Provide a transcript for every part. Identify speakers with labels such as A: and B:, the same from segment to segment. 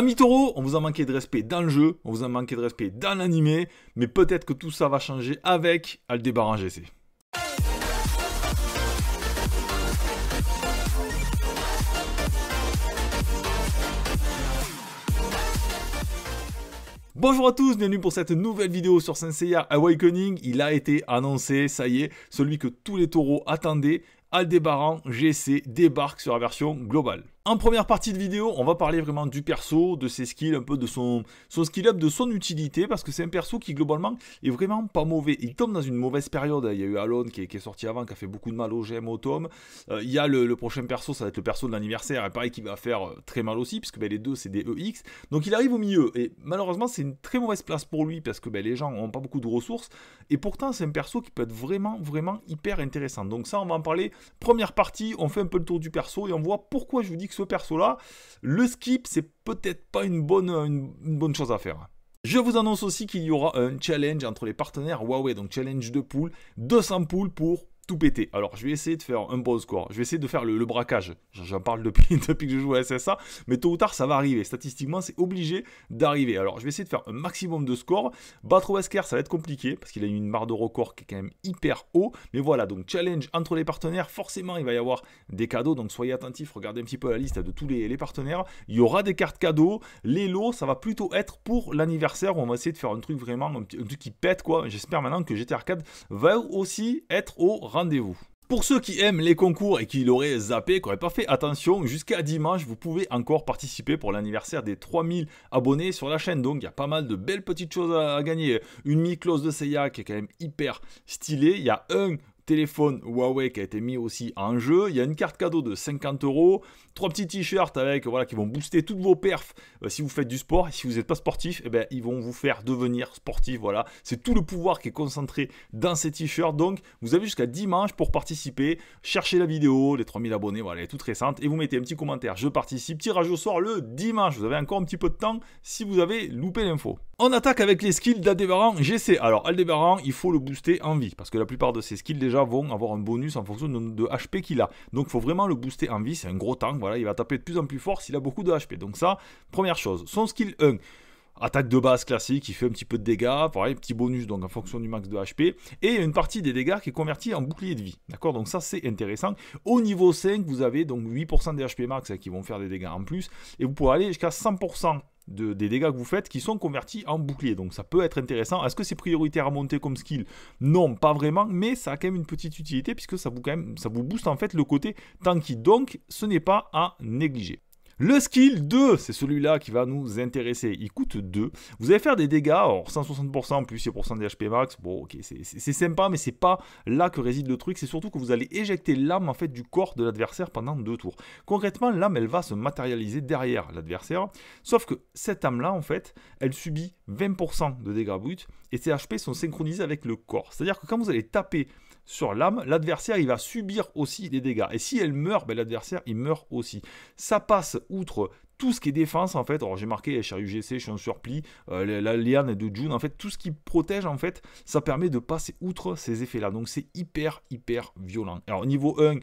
A: Ami Taureau, on vous a manqué de respect dans le jeu, on vous a manqué de respect dans l'animé, mais peut-être que tout ça va changer avec Aldebaran GC. Bonjour à tous, bienvenue pour cette nouvelle vidéo sur Senseiya Awakening. Il a été annoncé, ça y est, celui que tous les taureaux attendaient, Aldebaran GC débarque sur la version globale. En première partie de vidéo, on va parler vraiment du perso, de ses skills, un peu de son, son skill up, de son utilité, parce que c'est un perso qui globalement est vraiment pas mauvais. Il tombe dans une mauvaise période. Il y a eu Alon qui est, sorti avant, qui a fait beaucoup de mal au GM, au tome. Euh, il y a le, prochain perso, ça va être le perso de l'anniversaire, et pareil qui va faire euh, très mal aussi, puisque ben, les deux c'est des EX. Donc il arrive au milieu, et malheureusement c'est une très mauvaise place pour lui, parce que ben, les gens n'ont pas beaucoup de ressources, et pourtant c'est un perso qui peut être vraiment, vraiment hyper intéressant. Donc ça, on va en parler. Première partie, on fait un peu le tour du perso, et on voit pourquoi je vous dis que ce perso-là, le skip, c'est peut-être pas une bonne, euh, une, bonne chose à faire. Je vous annonce aussi qu'il y aura un challenge entre les partenaires Huawei, donc challenge de pool. 200 poules pour tout péter. Alors, je vais essayer de faire un bon score. Je vais essayer de faire le, braquage. J'en parle depuis, depuis que je joue à SSA, mais tôt ou tard, ça va arriver. Statistiquement, c'est obligé d'arriver. Alors, je vais essayer de faire un maximum de scores. Battre Wesker, ça va être compliqué parce qu'il a une barre de record qui est quand même hyper haut. Mais voilà, donc challenge entre les partenaires. Forcément, il va y avoir des cadeaux. Donc, soyez attentifs. Regardez un petit peu la liste de tous les, partenaires. Il y aura des cartes cadeaux. Les lots, ça va plutôt être pour l'anniversaire on va essayer de faire un truc vraiment, un, truc qui pète quoi. J'espère maintenant que GT Arcade va aussi être au rendez-vous. Pour ceux qui aiment les concours et qui l'auraient zappé, qui n'auraient pas fait attention, jusqu'à dimanche, vous pouvez encore participer pour l'anniversaire des 3000 abonnés sur la chaîne. Donc il y a pas mal de belles petites choses à, gagner. Une mi-close de Seiya qui est quand même hyper stylée. Il y a un téléphone Huawei qui a été mis aussi en jeu. Il y a une carte cadeau de 50 euros, trois petits t-shirts avec voilà qui vont booster toutes vos perfs euh, si vous faites du sport. Et si vous n'êtes pas sportif, eh ben, ils vont vous faire devenir sportif. Voilà, c'est tout le pouvoir qui est concentré dans ces t-shirts. Donc vous avez jusqu'à dimanche pour participer. Cherchez la vidéo, les 3000 abonnés, voilà, elle est toute récente. Et vous mettez un petit commentaire, je participe. Tirage au sort le dimanche. Vous avez encore un petit peu de temps si vous avez loupé l'info. On attaque avec les skills d'Aldébaran. GC. Alors Aldebaran, il faut le booster en vie parce que la plupart de ses skills déjà vont avoir un bonus en fonction de, HP qu'il a. Donc il faut vraiment le booster en vie, c'est un gros tank, voilà, il va taper de plus en plus fort s'il a beaucoup de HP. Donc ça, première chose. Son skill 1 attaque de base classique, il fait un petit peu de dégâts, pareil, petit bonus donc en fonction du max de HP, et une partie des dégâts qui est convertie en bouclier de vie. D'accord Donc ça c'est intéressant. Au niveau 5, vous avez donc 8% des HP max hein, qui vont faire des dégâts en plus, et vous pourrez aller jusqu'à 100% des dégâts que vous faites qui sont convertis en bouclier. Donc ça peut être intéressant. Est-ce que c'est prioritaire à monter comme skill Non, pas vraiment, mais ça a quand même une petite utilité puisque ça vous, quand même, ça vous booste en fait le côté tanky. Donc ce n'est pas à négliger. Le skill 2, c'est celui-là qui va nous intéresser. Il coûte 2. Vous allez faire des dégâts, alors 160% plus 6% des HP max. Bon, ok, c'est sympa, mais c'est pas là que réside le truc. C'est surtout que vous allez éjecter l'âme en fait du corps de l'adversaire pendant 2 tours. Concrètement, l'âme, elle va se matérialiser derrière l'adversaire. Sauf que cette âme-là, en fait, elle subit 20% de dégâts brut et ses HP sont synchronisés avec le corps. C'est-à-dire que quand vous allez taper sur l'âme, l'adversaire il va subir aussi des dégâts. Et si elle meurt, ben, l'adversaire il meurt aussi. Ça passe outre tout ce qui est défense en fait. Alors j'ai marqué HRUGC, je suis pli, euh, la liane de June, en fait tout ce qui protège en fait, ça permet de passer outre ces effets là. Donc c'est hyper hyper violent. Alors niveau 1,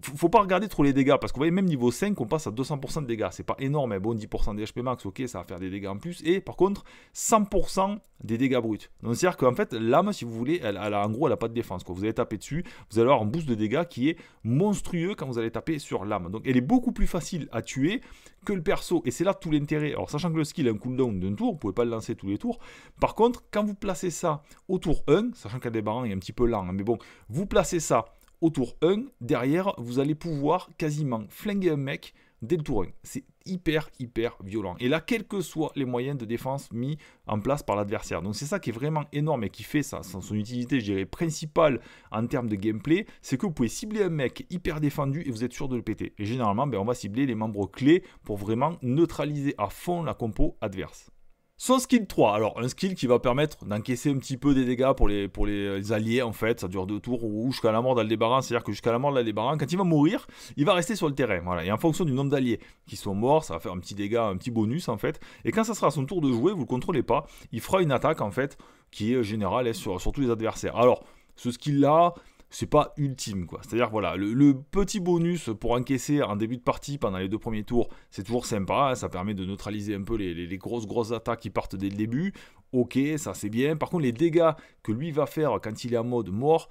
A: faut pas regarder trop les dégâts parce qu'on voyez même niveau 5 on passe à 200% de dégâts c'est pas énorme mais hein. bon 10% des HP max ok ça va faire des dégâts en plus et par contre 100% des dégâts bruts donc c'est à dire qu'en fait l'âme si vous voulez elle, a en gros elle a pas de défense quoi. vous allez taper dessus vous allez avoir un boost de dégâts qui est monstrueux quand vous allez taper sur l'âme donc elle est beaucoup plus facile à tuer que le perso et c'est là tout l'intérêt alors sachant que le skill a un cooldown d'un tour vous pouvez pas le lancer tous les tours par contre quand vous placez ça au tour 1 sachant qu'à débarre il est un petit peu lent hein, mais bon vous placez ça au tour 1, derrière, vous allez pouvoir quasiment flinguer un mec dès le tour 1. C'est hyper, hyper violent. Et là, quels que soient les moyens de défense mis en place par l'adversaire. Donc c'est ça qui est vraiment énorme et qui fait ça, son utilité, je dirais, principale en termes de gameplay, c'est que vous pouvez cibler un mec hyper défendu et vous êtes sûr de le péter. Et généralement, ben, on va cibler les membres clés pour vraiment neutraliser à fond la compo adverse. Son skill 3, alors un skill qui va permettre d'encaisser un petit peu des dégâts pour les, pour les euh, alliés en fait, ça dure deux tours ou jusqu'à la mort d'Aldébaran, c'est-à-dire que jusqu'à la mort d'Aldébaran, quand il va mourir, il va rester sur le terrain, voilà, et en fonction du nombre d'alliés qui sont morts, ça va faire un petit dégât, un petit bonus en fait, et quand ça sera son tour de jouer, vous le contrôlez pas, il fera une attaque en fait qui euh, est générale sur, sur tous les adversaires. Alors, ce skill là, c'est pas ultime quoi. C'est-à-dire voilà, le, petit bonus pour encaisser en début de partie pendant les deux premiers tours, c'est toujours sympa, hein, ça permet de neutraliser un peu les, grosses grosses attaques qui partent dès le début. Ok, ça c'est bien. Par contre les dégâts que lui va faire quand il est en mode mort,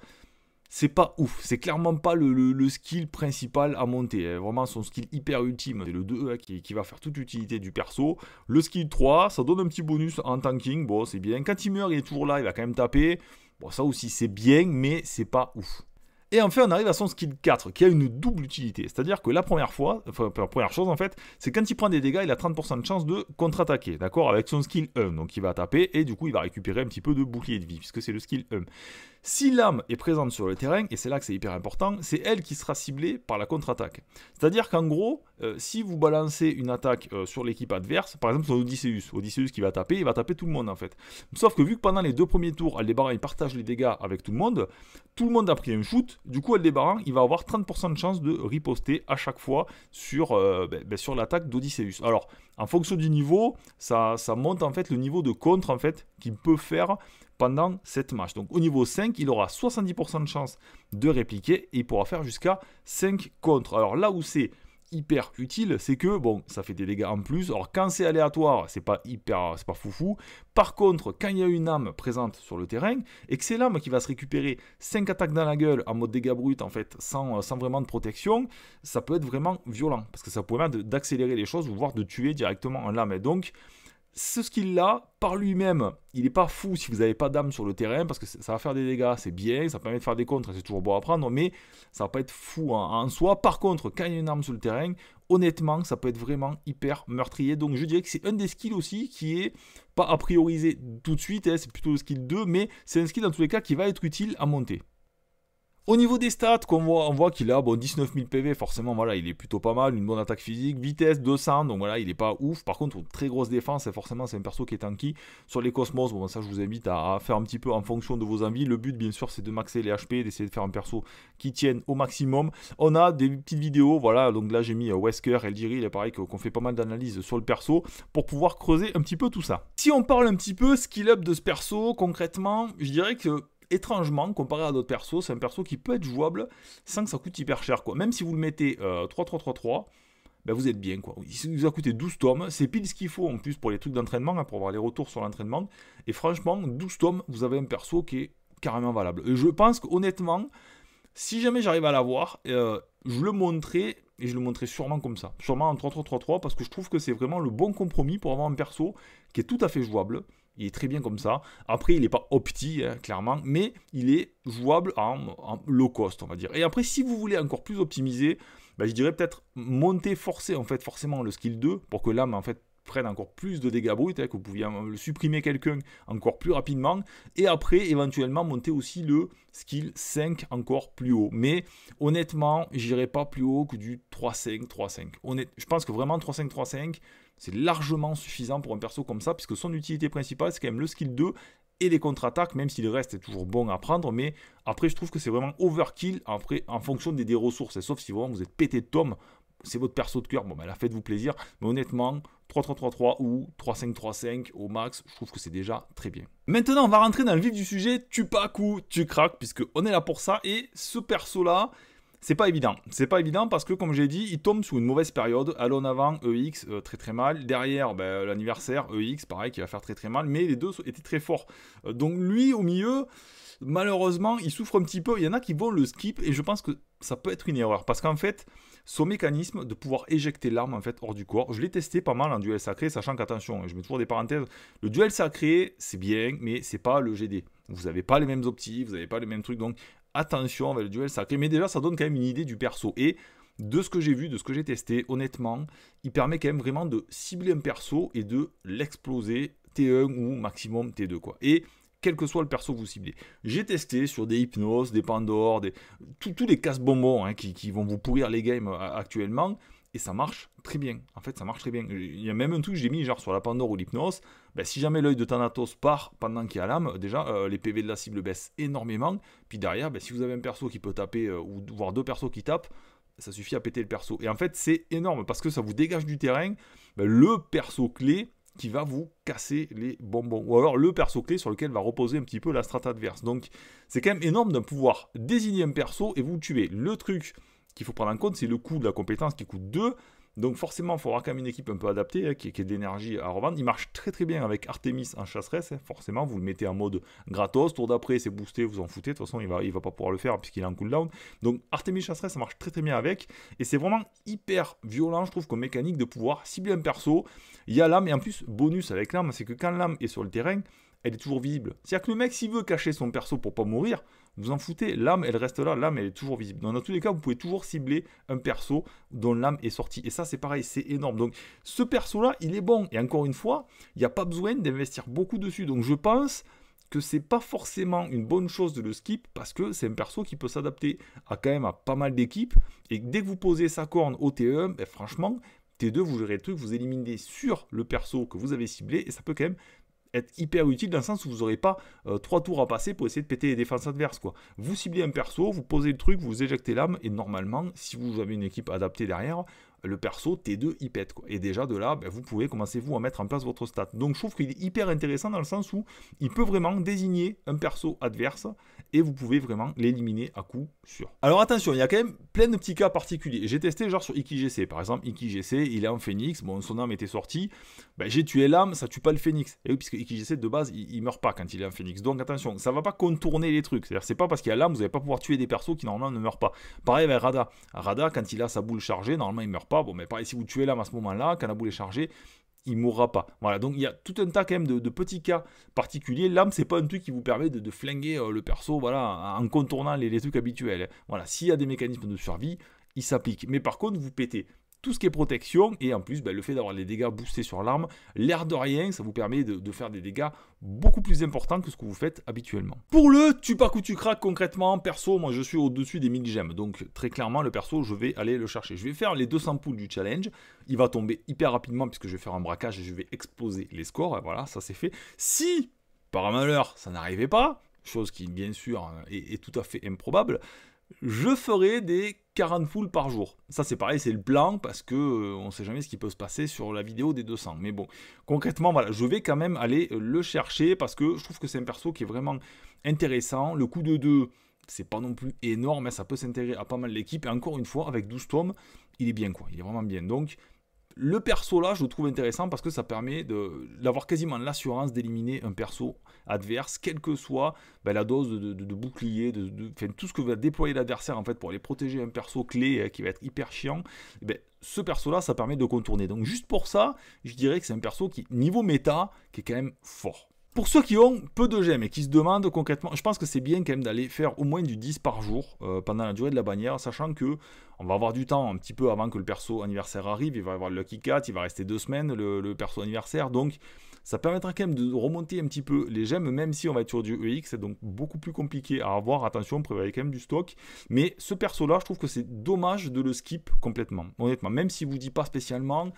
A: c'est pas ouf, c'est clairement pas le, skill principal à monter, hein. vraiment son skill hyper ultime, c'est le 2 hein, qui, va faire toute utilité du perso. Le skill 3, ça donne un petit bonus en tanking, bon c'est bien, quand il meurt il est toujours là, il va quand même taper, Bon, ça aussi, c'est bien, mais c'est pas ouf. Et enfin, on arrive à son skill 4, qui a une double utilité. C'est-à-dire que la première fois, enfin, la première chose en fait, c'est quand il prend des dégâts, il a 30% de chance de contre-attaquer, d'accord Avec son skill 1. Donc il va taper et du coup, il va récupérer un petit peu de bouclier de vie, puisque c'est le skill 1. Si l'âme est présente sur le terrain, et c'est là que c'est hyper important, c'est elle qui sera ciblée par la contre-attaque. C'est-à-dire qu'en gros, euh, si vous balancez une attaque euh, sur l'équipe adverse, par exemple sur Odysseus, Odysseus qui va taper, il va taper tout le monde en fait. Sauf que vu que pendant les deux premiers tours, Aldébaran il partage les dégâts avec tout le monde, tout le monde a pris un shoot, du coup Aldébaran il va avoir 30% de chance de riposter à chaque fois sur, euh, ben, ben, sur l'attaque d'Odysseus. Alors, en fonction du niveau, ça, monte en fait le niveau de contre en fait qu'il peut faire pendant cette match. Donc au niveau 5, il aura 70% de chance de répliquer et il pourra faire jusqu'à 5 contre. Alors là où c'est hyper utile, c'est que bon, ça fait des dégâts en plus. Alors quand c'est aléatoire, c'est pas hyper, c'est pas foufou. Par contre, quand il y a une âme présente sur le terrain et que c'est l'âme qui va se récupérer 5 attaques dans la gueule en mode dégâts brut en fait, sans, vraiment de protection, ça peut être vraiment violent parce que ça peut d'accélérer les choses, voire de tuer directement un lame. Et donc, ce skill-là, par lui-même, il n'est pas fou si vous n'avez pas d'âme sur le terrain, parce que ça va faire des dégâts, c'est bien, ça permet de faire des contres, c'est toujours bon à prendre, mais ça va pas être fou hein. en, soi. Par contre, quand il y a une arme sur le terrain, honnêtement, ça peut être vraiment hyper meurtrier. Donc je dirais que c'est un des skills aussi qui est pas à prioriser tout de suite, hein. c'est plutôt le skill 2, mais c'est un skill dans tous les cas qui va être utile à monter. Au niveau des stats, on voit, qu'il a bon, 19 000 PV, forcément, voilà, il est plutôt pas mal, une bonne attaque physique, vitesse 200, donc voilà, il est pas ouf. Par contre, très grosse défense, et forcément, c'est un perso qui est tanky. Sur les Cosmos, bon, ça, je vous invite à, faire un petit peu en fonction de vos envies. Le but, bien sûr, c'est de maxer les HP, d'essayer de faire un perso qui tienne au maximum. On a des petites vidéos, voilà, donc là, j'ai mis euh, Wesker, Eldiri, il est pareil qu'on fait pas mal d'analyses sur le perso pour pouvoir creuser un petit peu tout ça. Si on parle un petit peu skill up de ce perso, concrètement, je dirais que étrangement, comparé à d'autres persos, c'est un perso qui peut être jouable sans que ça coûte hyper cher. Quoi. Même si vous le mettez 3-3-3-3, euh, ben vous êtes bien. Quoi. Il vous a coûté 12 tomes. C'est pile ce qu'il faut en plus pour les trucs d'entraînement, hein, pour avoir les retours sur l'entraînement. Et franchement, 12 tomes, vous avez un perso qui est carrément valable. Et je pense qu'honnêtement, si jamais j'arrive à l'avoir, euh, je le montrerai et je le montrerai sûrement comme ça. Sûrement en 3-3-3-3 parce que je trouve que c'est vraiment le bon compromis pour avoir un perso qui est tout à fait jouable il est très bien comme ça. Après, il n'est pas opti, hein, clairement, mais il est jouable en, low cost, on va dire. Et après, si vous voulez encore plus optimiser, bah, je dirais peut-être monter, forcer, en fait, forcément le skill 2 pour que l'âme, en fait, prenne encore plus de dégâts bruts, et hein, que vous pouviez le supprimer quelqu'un encore plus rapidement, et après éventuellement monter aussi le skill 5 encore plus haut. Mais honnêtement, j'irai pas plus haut que du 3-5, 3-5. Je pense que vraiment 3-5, 3-5, c'est largement suffisant pour un perso comme ça, puisque son utilité principale, c'est quand même le skill 2 et les contre-attaques, même si le reste est toujours bon à prendre. Mais après, je trouve que c'est vraiment overkill après, en fonction des, ressources. Et sauf si vraiment vous êtes pété de tomes, c'est votre perso de cœur. Bon, ben là, faites-vous plaisir. Mais honnêtement, 3-3-3-3 ou 3-5-3-5 au max, je trouve que c'est déjà très bien. Maintenant, on va rentrer dans le vif du sujet. Tu pas coup, tu craques, puisque on est là pour ça. Et ce perso-là, c'est pas évident. C'est pas évident parce que, comme j'ai dit, il tombe sous une mauvaise période. Allons avant, EX, euh, très très mal. Derrière, ben, l'anniversaire, EX, pareil, qui va faire très très mal. Mais les deux étaient très forts. Euh, donc lui, au milieu, malheureusement, il souffre un petit peu. Il y en a qui vont le skip et je pense que ça peut être une erreur. Parce qu'en fait, son mécanisme de pouvoir éjecter l'arme en fait hors du corps. Je l'ai testé pas mal en duel sacré, sachant qu'attention, hein, je mets toujours des parenthèses. Le duel sacré, c'est bien, mais c'est pas le GD. Vous n'avez pas les mêmes optiques, vous n'avez pas les mêmes trucs. Donc attention avec le duel sacré. Mais déjà, ça donne quand même une idée du perso. Et de ce que j'ai vu, de ce que j'ai testé, honnêtement, il permet quand même vraiment de cibler un perso et de l'exploser T1 ou maximum T2. Quoi. Et quel que soit le perso que vous ciblez. J'ai testé sur des Hypnos, des Pandores, des... tous les casse-bonbons hein, qui, qui, vont vous pourrir les games euh, actuellement. Et ça marche très bien. En fait, ça marche très bien. Il y a même un truc que j'ai mis genre sur la Pandore ou l'hypnose. Ben, si jamais l'œil de Thanatos part pendant qu'il y a l'âme, déjà euh, les PV de la cible baissent énormément. Puis derrière, ben, si vous avez un perso qui peut taper, euh, ou voire deux persos qui tapent, ça suffit à péter le perso. Et en fait, c'est énorme parce que ça vous dégage du terrain ben, le perso clé qui va vous casser les bonbons. Ou alors le perso clé sur lequel va reposer un petit peu la strat adverse. Donc c'est quand même énorme de pouvoir désigner un perso et vous tuer. Le truc qu'il faut prendre en compte, c'est le coût de la compétence qui coûte 2. Donc forcément, il faudra quand même une équipe un peu adaptée, hein, qui, qui, est d'énergie à revendre. Il marche très très bien avec Artemis en chasseresse. Hein. Forcément, vous le mettez en mode gratos. Tour d'après, c'est boosté, vous en foutez. De toute façon, il ne va, il va pas pouvoir le faire puisqu'il est en cooldown. Donc Artemis chasseresse, ça marche très très bien avec. Et c'est vraiment hyper violent, je trouve, comme mécanique de pouvoir cibler un perso. Il y a l'âme, et en plus, bonus avec l'âme, c'est que quand l'âme est sur le terrain, elle est toujours visible. C'est-à-dire que le mec, s'il veut cacher son perso pour pas mourir, vous en foutez, l'âme, elle reste là, l'âme, elle est toujours visible. dans tous les cas, vous pouvez toujours cibler un perso dont l'âme est sortie. Et ça, c'est pareil, c'est énorme. Donc, ce perso-là, il est bon. Et encore une fois, il n'y a pas besoin d'investir beaucoup dessus. Donc, je pense que c'est pas forcément une bonne chose de le skip parce que c'est un perso qui peut s'adapter à quand même à pas mal d'équipes et dès que vous posez sa corne au T1, e ben, franchement T2 vous gérez le truc, vous éliminez sur le perso que vous avez ciblé et ça peut quand même être hyper utile dans le sens où vous n'aurez pas euh, trois tours à passer pour essayer de péter les défenses adverses. Quoi. Vous ciblez un perso, vous posez le truc, vous éjectez l'âme, et normalement, si vous avez une équipe adaptée derrière, le perso T2 il pète. Quoi. Et déjà de là, ben, vous pouvez commencer vous à mettre en place votre stat. Donc je trouve qu'il est hyper intéressant dans le sens où il peut vraiment désigner un perso adverse et vous pouvez vraiment l'éliminer à coup sûr. Alors attention, il y a quand même plein de petits cas particuliers. J'ai testé genre sur IkiGC par exemple, IkiGC il est en phénix, bon son âme était sortie, ben, j'ai tué l'âme, ça tue pas le phénix. Et oui, puisque IkiGC de base il, ne meurt pas quand il est en phénix. Donc attention, ça va pas contourner les trucs. C'est-à-dire c'est pas parce qu'il y a l'âme, vous allez pas pouvoir tuer des persos qui normalement ne meurent pas. Pareil avec Rada. Rada quand il a sa boule chargée, normalement il meurt pas. Bon, mais pareil, si vous tuez l'âme à ce moment-là, quand la boule est chargée, il mourra pas. Voilà, donc il y a tout un tas quand même de, petits cas particuliers. L'âme, c'est pas un truc qui vous permet de, flinguer euh, le perso, voilà, en contournant les, les trucs habituels. Hein. Voilà, s'il y a des mécanismes de survie, il s'applique. Mais par contre, vous pétez tout ce qui est protection, et en plus ben, le fait d'avoir les dégâts boostés sur l'arme, l'air de rien, ça vous permet de, faire des dégâts beaucoup plus importants que ce que vous faites habituellement. Pour le tu pas tu craques concrètement, perso, moi je suis au-dessus des 1000 gemmes, donc très clairement le perso je vais aller le chercher. Je vais faire les 200 poules du challenge, il va tomber hyper rapidement puisque je vais faire un braquage et je vais exploser les scores, et voilà, ça c'est fait. Si, par malheur, ça n'arrivait pas, chose qui bien sûr hein, est, tout à fait improbable, je ferai des 40 foules par jour. Ça c'est pareil, c'est le plan parce que ne euh, on sait jamais ce qui peut se passer sur la vidéo des 200. Mais bon, concrètement voilà, je vais quand même aller euh, le chercher parce que je trouve que c'est un perso qui est vraiment intéressant. Le coup de 2, c'est pas non plus énorme, mais hein, ça peut s'intégrer à pas mal d'équipes. Et encore une fois, avec 12 tomes, il est bien quoi, il est vraiment bien. Donc le perso là, je le trouve intéressant parce que ça permet d'avoir quasiment l'assurance d'éliminer un perso adverse, quelle que soit ben, la dose de, bouclier, de, tout ce que va déployer l'adversaire en fait pour aller protéger un perso clé hein, qui va être hyper chiant. Eh ben, ce perso là, ça permet de contourner. Donc juste pour ça, je dirais que c'est un perso qui niveau méta qui est quand même fort. Pour ceux qui ont peu de gemmes et qui se demandent concrètement, je pense que c'est bien quand même d'aller faire au moins du 10 par jour euh, pendant la durée de la bannière, sachant que on va avoir du temps un petit peu avant que le perso anniversaire arrive, il va y avoir le Lucky Cat, il va rester deux semaines le, perso anniversaire, donc ça permettra quand même de remonter un petit peu les gemmes, même si on va être sur du EX, c'est donc beaucoup plus compliqué à avoir, attention, prévoyez quand même du stock, mais ce perso là, je trouve que c'est dommage de le skip complètement, honnêtement, même si vous dit pas spécialement,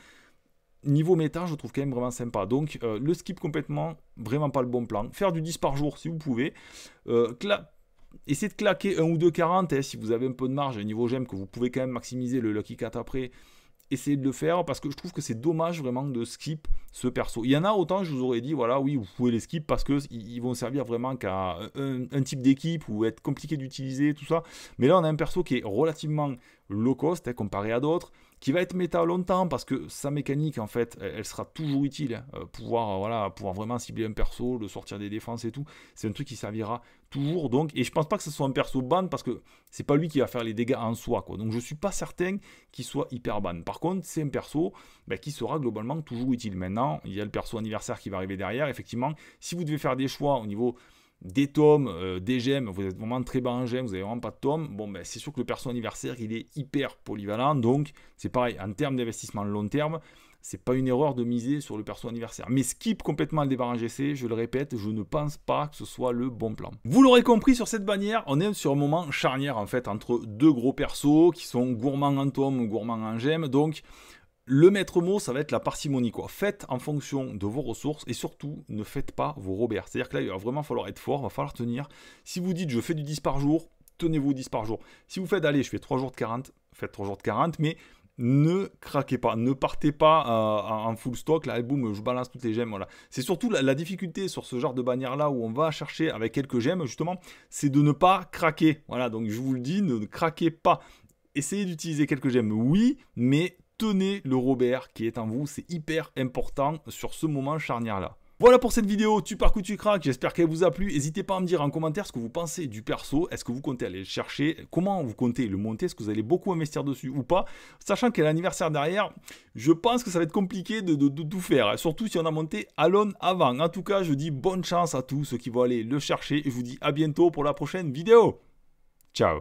A: niveau méta, je trouve quand même vraiment sympa. Donc, euh, le skip complètement, vraiment pas le bon plan. Faire du 10 par jour si vous pouvez. Euh, essayez de claquer un ou deux 40 hein, si vous avez un peu de marge, un niveau gemme que vous pouvez quand même maximiser le lucky Cat après. Essayez de le faire parce que je trouve que c'est dommage vraiment de skip ce perso. Il y en a autant, je vous aurais dit, voilà, oui, vous pouvez les skip parce qu'ils vont servir vraiment qu'à un, type d'équipe ou être compliqué d'utiliser, tout ça. Mais là, on a un perso qui est relativement low cost hein, comparé à d'autres qui va être méta longtemps parce que sa mécanique en fait elle, sera toujours utile hein. euh, pouvoir euh, voilà pouvoir vraiment cibler un perso le sortir des défenses et tout c'est un truc qui servira toujours donc et je pense pas que ce soit un perso ban parce que c'est pas lui qui va faire les dégâts en soi quoi donc je suis pas certain qu'il soit hyper ban par contre c'est un perso bah, qui sera globalement toujours utile maintenant il y a le perso anniversaire qui va arriver derrière effectivement si vous devez faire des choix au niveau des tomes, euh, des gemmes, vous êtes vraiment très bas en gemmes, vous n'avez vraiment pas de tomes, bon ben c'est sûr que le perso anniversaire il est hyper polyvalent, donc c'est pareil, en termes d'investissement long terme, c'est pas une erreur de miser sur le perso anniversaire. Mais skip complètement le débarrage je le répète, je ne pense pas que ce soit le bon plan. Vous l'aurez compris sur cette bannière, on est sur un moment charnière en fait entre deux gros persos qui sont gourmands en tomes, gourmands en gemmes, donc le maître mot, ça va être la parcimonie. Quoi. Faites en fonction de vos ressources et surtout ne faites pas vos roberts. C'est-à-dire que là, il va vraiment falloir être fort, il va falloir tenir. Si vous dites je fais du 10 par jour, tenez-vous 10 par jour. Si vous faites allez, je fais 3 jours de 40, faites 3 jours de 40, mais ne craquez pas, ne partez pas euh, en full stock, là, et boum, je balance toutes les gemmes, voilà. C'est surtout la, difficulté sur ce genre de bannière-là où on va chercher avec quelques gemmes, justement, c'est de ne pas craquer, voilà, donc je vous le dis, ne craquez pas. Essayez d'utiliser quelques gemmes, oui, mais tenez le Robert qui est en vous, c'est hyper important sur ce moment charnière là. Voilà pour cette vidéo, tu pars tu craques, j'espère qu'elle vous a plu. N'hésitez pas à me dire en commentaire ce que vous pensez du perso, est-ce que vous comptez aller le chercher, comment vous comptez le monter, est-ce que vous allez beaucoup investir dessus ou pas. Sachant qu'il y a l'anniversaire derrière, je pense que ça va être compliqué de, tout faire, hein. surtout si on a monté Alon avant. En tout cas, je dis bonne chance à tous ceux qui vont aller le chercher et je vous dis à bientôt pour la prochaine vidéo. Ciao